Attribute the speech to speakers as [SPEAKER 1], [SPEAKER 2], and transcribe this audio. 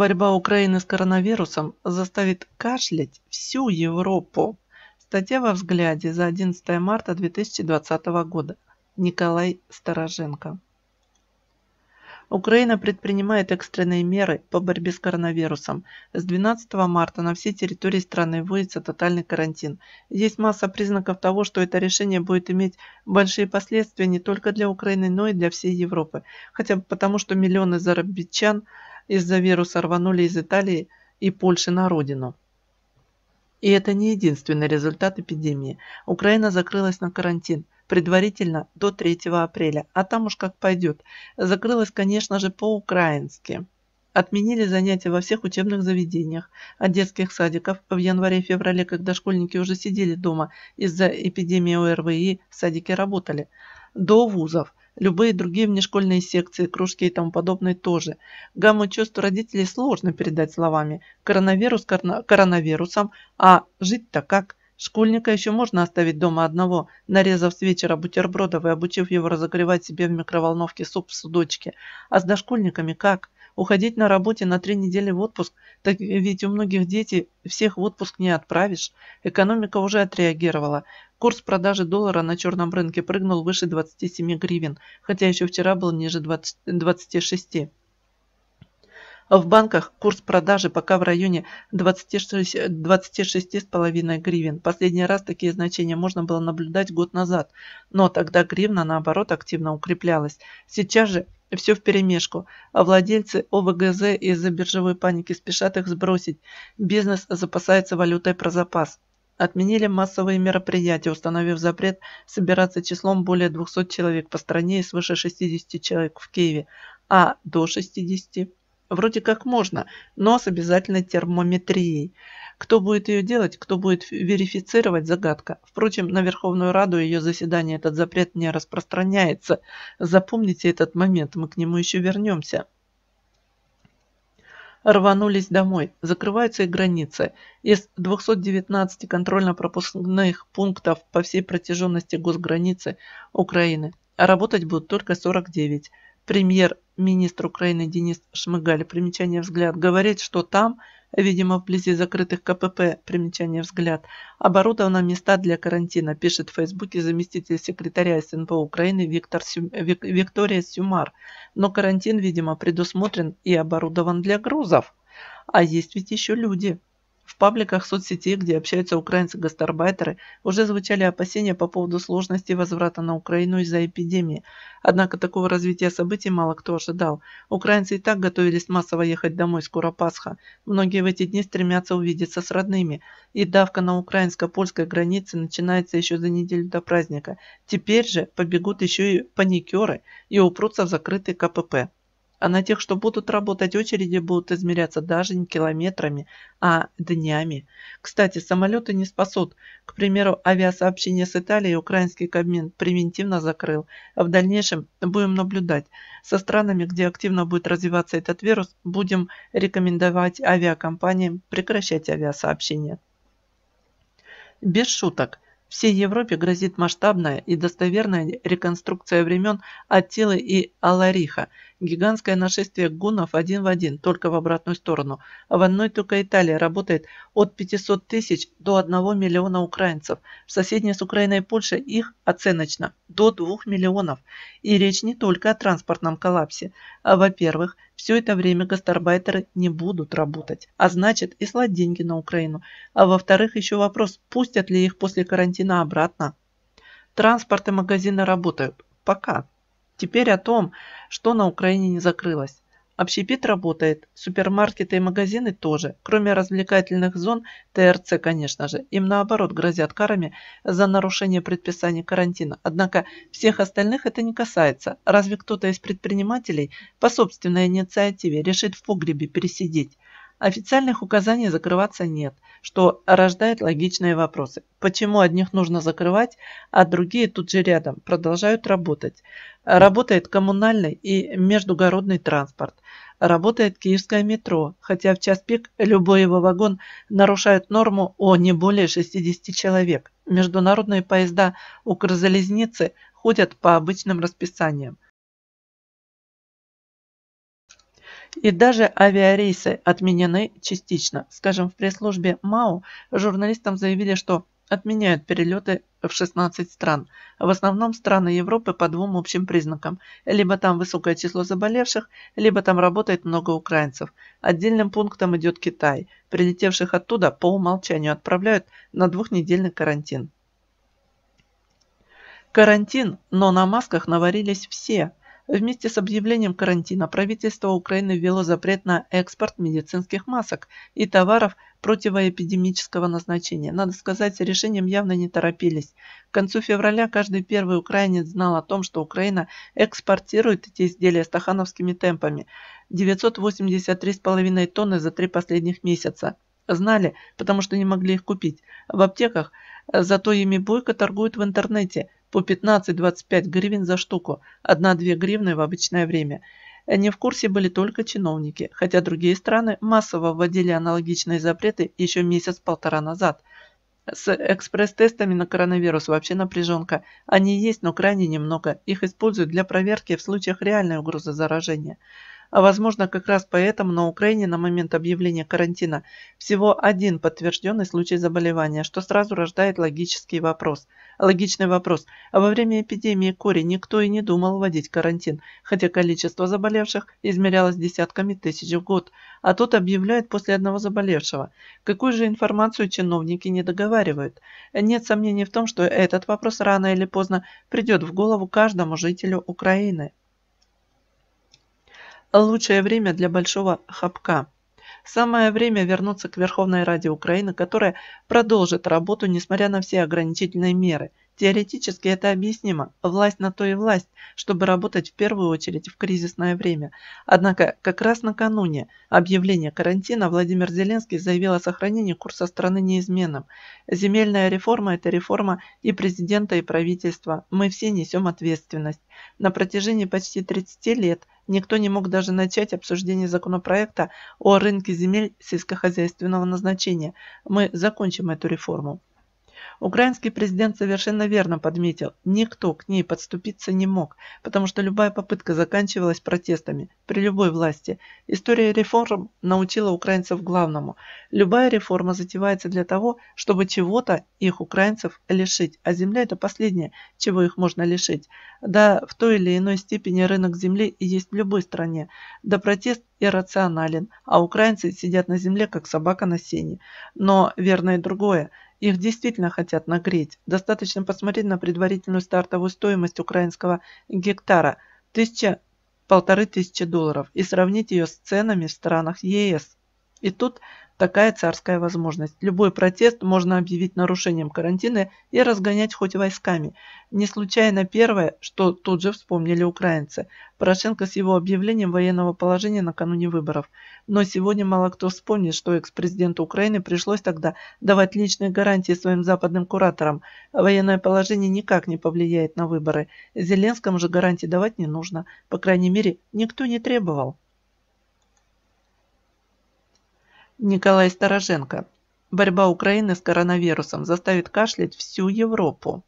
[SPEAKER 1] Борьба Украины с коронавирусом заставит кашлять всю Европу. Статья во взгляде за 11 марта 2020 года. Николай Староженко. Украина предпринимает экстренные меры по борьбе с коронавирусом. С 12 марта на всей территории страны вводится тотальный карантин. Есть масса признаков того, что это решение будет иметь большие последствия не только для Украины, но и для всей Европы. Хотя бы потому, что миллионы зарабичан – из-за вируса рванули из Италии и Польши на родину. И это не единственный результат эпидемии. Украина закрылась на карантин, предварительно до 3 апреля, а там уж как пойдет. Закрылась, конечно же, по-украински. Отменили занятия во всех учебных заведениях, от детских садиков в январе-феврале, когда школьники уже сидели дома из-за эпидемии ОРВИ, садики работали – до вузов. Любые другие внешкольные секции, кружки и тому подобное тоже. Гамму чувств родителей сложно передать словами. Коронавирус коронавирусом, а жить-то как? Школьника еще можно оставить дома одного, нарезав с вечера бутербродов и обучив его разогревать себе в микроволновке суп в судочке. А с дошкольниками как? Уходить на работе на три недели в отпуск, так ведь у многих дети всех в отпуск не отправишь. Экономика уже отреагировала. Курс продажи доллара на черном рынке прыгнул выше 27 гривен, хотя еще вчера был ниже 20, 26. В банках курс продажи пока в районе 26,5 26 гривен. Последний раз такие значения можно было наблюдать год назад, но тогда гривна наоборот активно укреплялась. Сейчас же все вперемешку. А владельцы ОВГЗ из-за биржевой паники спешат их сбросить. Бизнес запасается валютой про запас. Отменили массовые мероприятия, установив запрет собираться числом более 200 человек по стране и свыше 60 человек в Киеве, а до 60 Вроде как можно, но с обязательной термометрией. Кто будет ее делать, кто будет верифицировать, загадка. Впрочем, на Верховную Раду ее заседание этот запрет не распространяется. Запомните этот момент, мы к нему еще вернемся рванулись домой. Закрываются и границы. Из 219 контрольно-пропускных пунктов по всей протяженности госграницы Украины работать будут только 49. Премьер министр Украины Денис Шмыгаль, примечание «Взгляд», говорит, что там, видимо, вблизи закрытых КПП, примечание «Взгляд», оборудовано места для карантина, пишет в Фейсбуке заместитель секретаря СНП Украины Виктор Сю... Вик... Виктория Сюмар. Но карантин, видимо, предусмотрен и оборудован для грузов. А есть ведь еще люди. В пабликах соцсетей, где общаются украинцы-гастарбайтеры, уже звучали опасения по поводу сложности возврата на Украину из-за эпидемии. Однако такого развития событий мало кто ожидал. Украинцы и так готовились массово ехать домой, скоро Пасха. Многие в эти дни стремятся увидеться с родными. И давка на украинско-польской границе начинается еще за неделю до праздника. Теперь же побегут еще и паникеры и упрутся в закрытый КПП. А на тех, что будут работать, очереди будут измеряться даже не километрами, а днями. Кстати, самолеты не спасут. К примеру, авиасообщение с Италией украинский Кабмин превентивно закрыл. А в дальнейшем будем наблюдать. Со странами, где активно будет развиваться этот вирус, будем рекомендовать авиакомпаниям прекращать авиасообщение. Без шуток. Всей Европе грозит масштабная и достоверная реконструкция времен Аттилы и Алариха, Гигантское нашествие гуннов один в один, только в обратную сторону. А в одной только Италии работает от 500 тысяч до 1 миллиона украинцев. В соседней с Украиной Польше их оценочно до 2 миллионов. И речь не только о транспортном коллапсе. А во-первых, все это время гастарбайтеры не будут работать, а значит и слать деньги на Украину. А во-вторых, еще вопрос, пустят ли их после карантина обратно. Транспорт и магазины работают. Пока. Теперь о том, что на Украине не закрылось. Общепит работает, супермаркеты и магазины тоже, кроме развлекательных зон, ТРЦ, конечно же. Им наоборот грозят карами за нарушение предписаний карантина. Однако всех остальных это не касается. Разве кто-то из предпринимателей по собственной инициативе решит в погребе пересидеть? Официальных указаний закрываться нет, что рождает логичные вопросы. Почему одних нужно закрывать, а другие тут же рядом продолжают работать? Работает коммунальный и междугородный транспорт. Работает киевское метро, хотя в час пик любой его вагон нарушает норму о не более 60 человек. Международные поезда у Укрзалезницы ходят по обычным расписаниям. И даже авиарейсы отменены частично. Скажем, в пресс-службе МАУ журналистам заявили, что отменяют перелеты в 16 стран. В основном страны Европы по двум общим признакам. Либо там высокое число заболевших, либо там работает много украинцев. Отдельным пунктом идет Китай. Прилетевших оттуда по умолчанию отправляют на двухнедельный карантин. Карантин, но на масках наварились все. Вместе с объявлением карантина правительство Украины ввело запрет на экспорт медицинских масок и товаров противоэпидемического назначения. Надо сказать, решением явно не торопились. К концу февраля каждый первый украинец знал о том, что Украина экспортирует эти изделия стахановскими темпами – 983,5 тонны за три последних месяца. Знали, потому что не могли их купить. В аптеках, э, зато ими бойко торгуют в интернете – по 15-25 гривен за штуку, 1-2 гривны в обычное время. Не в курсе были только чиновники, хотя другие страны массово вводили аналогичные запреты еще месяц-полтора назад. С экспресс-тестами на коронавирус вообще напряженка. Они есть, но крайне немного. Их используют для проверки в случаях реальной угрозы заражения. А возможно, как раз поэтому на Украине на момент объявления карантина всего один подтвержденный случай заболевания, что сразу рождает логический вопрос. Логичный вопрос. А во время эпидемии кори никто и не думал вводить карантин, хотя количество заболевших измерялось десятками тысяч в год. А тут объявляют после одного заболевшего. Какую же информацию чиновники не договаривают? Нет сомнений в том, что этот вопрос рано или поздно придет в голову каждому жителю Украины лучшее время для большого хапка. Самое время вернуться к Верховной Раде Украины, которая продолжит работу, несмотря на все ограничительные меры – Теоретически это объяснимо, власть на то и власть, чтобы работать в первую очередь в кризисное время. Однако, как раз накануне объявления карантина Владимир Зеленский заявил о сохранении курса страны неизменным. Земельная реформа – это реформа и президента, и правительства. Мы все несем ответственность. На протяжении почти 30 лет никто не мог даже начать обсуждение законопроекта о рынке земель сельскохозяйственного назначения. Мы закончим эту реформу. Украинский президент совершенно верно подметил, никто к ней подступиться не мог, потому что любая попытка заканчивалась протестами при любой власти. История реформ научила украинцев главному. Любая реформа затевается для того, чтобы чего-то их, украинцев, лишить, а земля – это последнее, чего их можно лишить. Да, в той или иной степени рынок земли есть в любой стране. Да, протест иррационален, а украинцы сидят на земле, как собака на сене. Но верно и другое – их действительно хотят нагреть. Достаточно посмотреть на предварительную стартовую стоимость украинского гектара – тысяча, полторы тысячи долларов и сравнить ее с ценами в странах ЕС. И тут такая царская возможность. Любой протест можно объявить нарушением карантина и разгонять хоть войсками. Не случайно первое, что тут же вспомнили украинцы. Порошенко с его объявлением военного положения накануне выборов. Но сегодня мало кто вспомнит, что экс-президенту Украины пришлось тогда давать личные гарантии своим западным кураторам. Военное положение никак не повлияет на выборы. Зеленскому же гарантии давать не нужно. По крайней мере, никто не требовал. Николай Староженко. Борьба Украины с коронавирусом заставит кашлять всю Европу.